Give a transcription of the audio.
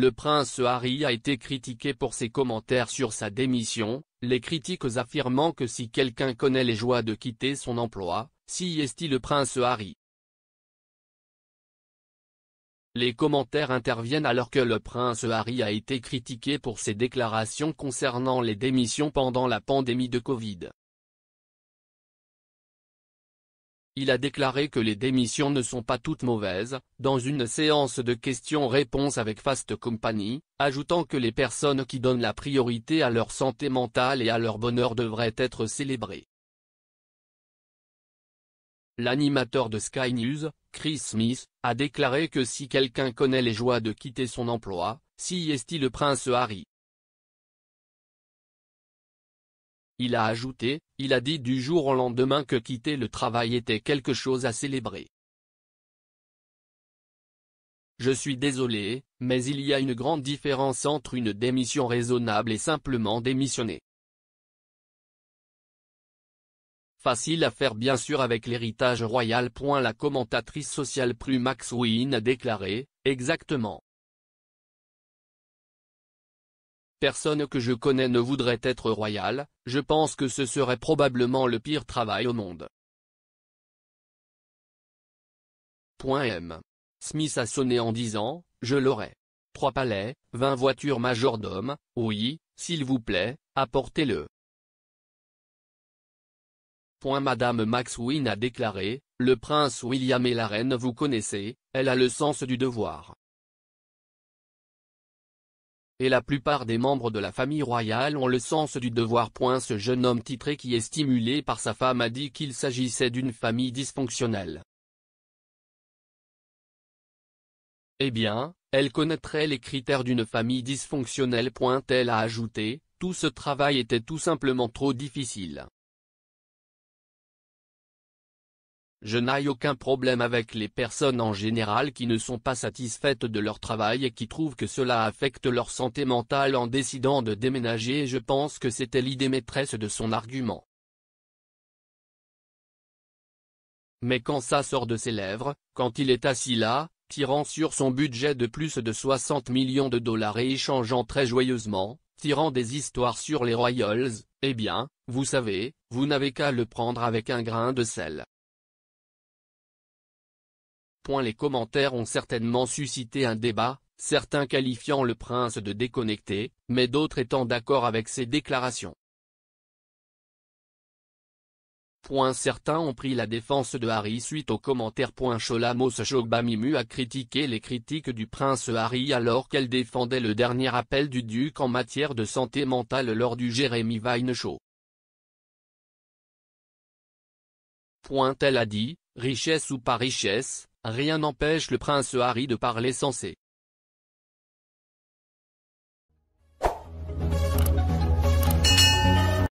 Le prince Harry a été critiqué pour ses commentaires sur sa démission, les critiques affirmant que si quelqu'un connaît les joies de quitter son emploi, si est il le prince Harry. Les commentaires interviennent alors que le prince Harry a été critiqué pour ses déclarations concernant les démissions pendant la pandémie de Covid. il a déclaré que les démissions ne sont pas toutes mauvaises, dans une séance de questions-réponses avec Fast Company, ajoutant que les personnes qui donnent la priorité à leur santé mentale et à leur bonheur devraient être célébrées. L'animateur de Sky News, Chris Smith, a déclaré que si quelqu'un connaît les joies de quitter son emploi, si est-il le prince Harry. Il a ajouté, il a dit du jour au lendemain que quitter le travail était quelque chose à célébrer. Je suis désolé, mais il y a une grande différence entre une démission raisonnable et simplement démissionner. Facile à faire bien sûr avec l'héritage royal. La commentatrice sociale Prue Wynne a déclaré, exactement. personne que je connais ne voudrait être royal, je pense que ce serait probablement le pire travail au monde. Point M. Smith a sonné en disant, je l'aurai. Trois palais, vingt voitures majordomes, oui, s'il vous plaît, apportez-le. Point Madame Max a déclaré, le prince William et la reine vous connaissez, elle a le sens du devoir et la plupart des membres de la famille royale ont le sens du devoir. Ce jeune homme titré qui est stimulé par sa femme a dit qu'il s'agissait d'une famille dysfonctionnelle. Eh bien, elle connaîtrait les critères d'une famille dysfonctionnelle. Elle a ajouté, tout ce travail était tout simplement trop difficile. Je n'ai aucun problème avec les personnes en général qui ne sont pas satisfaites de leur travail et qui trouvent que cela affecte leur santé mentale en décidant de déménager et je pense que c'était l'idée maîtresse de son argument. Mais quand ça sort de ses lèvres, quand il est assis là, tirant sur son budget de plus de 60 millions de dollars et échangeant très joyeusement, tirant des histoires sur les Royals, eh bien, vous savez, vous n'avez qu'à le prendre avec un grain de sel. Point les commentaires ont certainement suscité un débat, certains qualifiant le prince de déconnecté, mais d'autres étant d'accord avec ses déclarations. Point certains ont pris la défense de Harry suite aux commentaires. Point Cholamos Chogbamimu a critiqué les critiques du prince Harry alors qu'elle défendait le dernier appel du duc en matière de santé mentale lors du Jérémy Vine Show. Point elle a dit, richesse ou pas richesse, Rien n'empêche le prince Harry de parler sensé.